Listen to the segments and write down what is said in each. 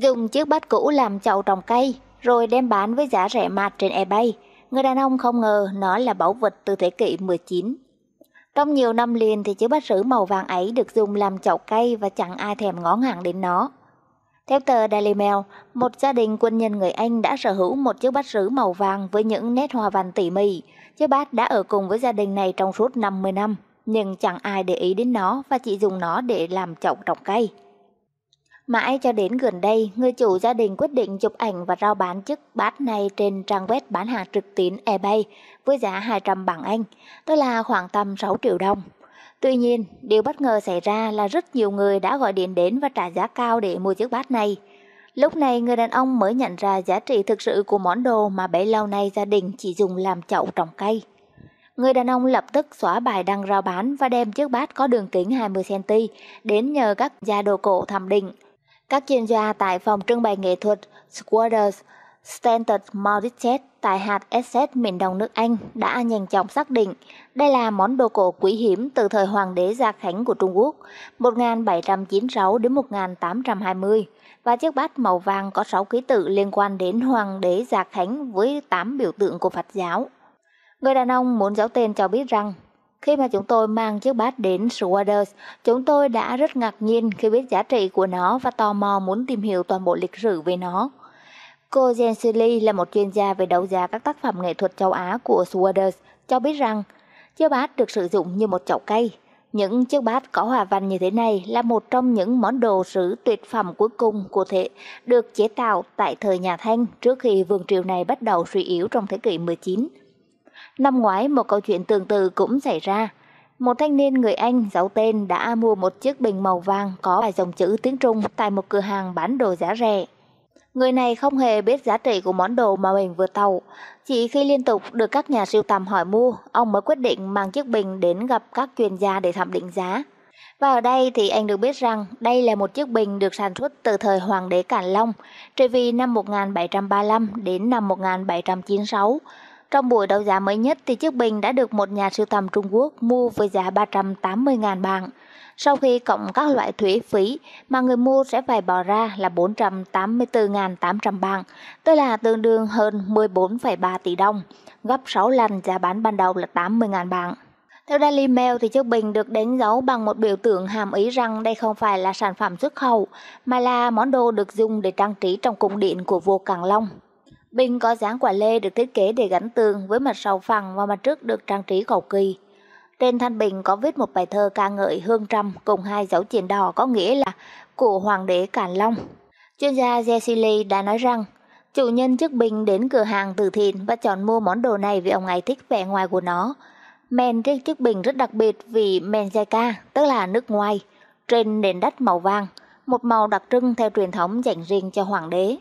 dùng chiếc bát cũ làm chậu trồng cây, rồi đem bán với giá rẻ mạt trên eBay. Người đàn ông không ngờ nó là bảo vật từ thế kỷ 19. Trong nhiều năm liền thì chiếc bát sứ màu vàng ấy được dùng làm chậu cây và chẳng ai thèm ngó ngàng đến nó. Theo tờ Daily Mail, một gia đình quân nhân người Anh đã sở hữu một chiếc bát sứ màu vàng với những nét hoa văn tỉ mỉ. Chiếc bát đã ở cùng với gia đình này trong suốt 50 năm, nhưng chẳng ai để ý đến nó và chỉ dùng nó để làm chậu trồng cây. Mãi cho đến gần đây, người chủ gia đình quyết định chụp ảnh và rao bán chiếc bát này trên trang web bán hàng trực tuyến eBay với giá 200 bảng Anh, tức là khoảng tầm 6 triệu đồng. Tuy nhiên, điều bất ngờ xảy ra là rất nhiều người đã gọi điện đến và trả giá cao để mua chiếc bát này. Lúc này, người đàn ông mới nhận ra giá trị thực sự của món đồ mà bấy lâu nay gia đình chỉ dùng làm chậu trồng cây. Người đàn ông lập tức xóa bài đăng rao bán và đem chiếc bát có đường kính 20cm đến nhờ các gia đồ cổ thẩm định – các chuyên gia tại phòng trưng bày nghệ thuật Squatters Standard Mauritius tại hạt Essex miền đông nước Anh đã nhanh chóng xác định đây là món đồ cổ quý hiếm từ thời hoàng đế Gia Khánh của Trung Quốc 1796 đến 1820 và chiếc bát màu vàng có 6 ký tự liên quan đến hoàng đế Gia Khánh với 8 biểu tượng của Phật giáo. Người đàn ông muốn giấu tên cho biết rằng khi mà chúng tôi mang chiếc bát đến Swaders, chúng tôi đã rất ngạc nhiên khi biết giá trị của nó và tò mò muốn tìm hiểu toàn bộ lịch sử về nó. Cô Jen Shirley là một chuyên gia về đấu giá các tác phẩm nghệ thuật châu Á của Swaders, cho biết rằng chiếc bát được sử dụng như một chậu cây. Những chiếc bát có hòa văn như thế này là một trong những món đồ sứ tuyệt phẩm cuối cùng của thế được chế tạo tại thời nhà Thanh trước khi vương triều này bắt đầu suy yếu trong thế kỷ 19. Năm ngoái một câu chuyện tương tự cũng xảy ra. Một thanh niên người Anh giấu tên đã mua một chiếc bình màu vàng có vài dòng chữ tiếng Trung tại một cửa hàng bán đồ giá rẻ. Người này không hề biết giá trị của món đồ mà mình vừa tàu. Chỉ khi liên tục được các nhà siêu tầm hỏi mua, ông mới quyết định mang chiếc bình đến gặp các chuyên gia để thẩm định giá. Và ở đây thì anh được biết rằng đây là một chiếc bình được sản xuất từ thời Hoàng đế Cản Long, trị vì năm 1735 đến năm 1796. Trong buổi đấu giá mới nhất thì chiếc bình đã được một nhà sưu tầm Trung Quốc mua với giá 380.000 bảng. Sau khi cộng các loại thuế phí mà người mua sẽ phải bỏ ra là 484.800 bảng, tức là tương đương hơn 14,3 tỷ đồng, gấp 6 lần giá bán ban đầu là 80.000 bảng. Theo Daily Mail thì chiếc bình được đánh dấu bằng một biểu tượng hàm ý rằng đây không phải là sản phẩm xuất khẩu mà là món đồ được dùng để trang trí trong cung điện của vua Càng Long. Bình có dáng quả lê được thiết kế để gắn tường với mặt sau phẳng và mặt trước được trang trí cầu kỳ. Trên thanh bình có viết một bài thơ ca ngợi hương trầm cùng hai dấu chuyền đỏ có nghĩa là của hoàng đế Càn Long. Chuyên gia Jesse Lee đã nói rằng chủ nhân chiếc bình đến cửa hàng từ thịt và chọn mua món đồ này vì ông ấy thích vẻ ngoài của nó. Men trên chiếc bình rất đặc biệt vì men Jaika, tức là nước ngoài, trên nền đất màu vàng, một màu đặc trưng theo truyền thống dành riêng cho hoàng đế.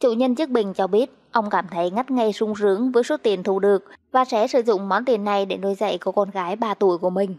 Chủ nhân chiếc bình cho biết, ông cảm thấy ngất ngây sung sướng với số tiền thu được và sẽ sử dụng món tiền này để nuôi dạy cô con gái 3 tuổi của mình.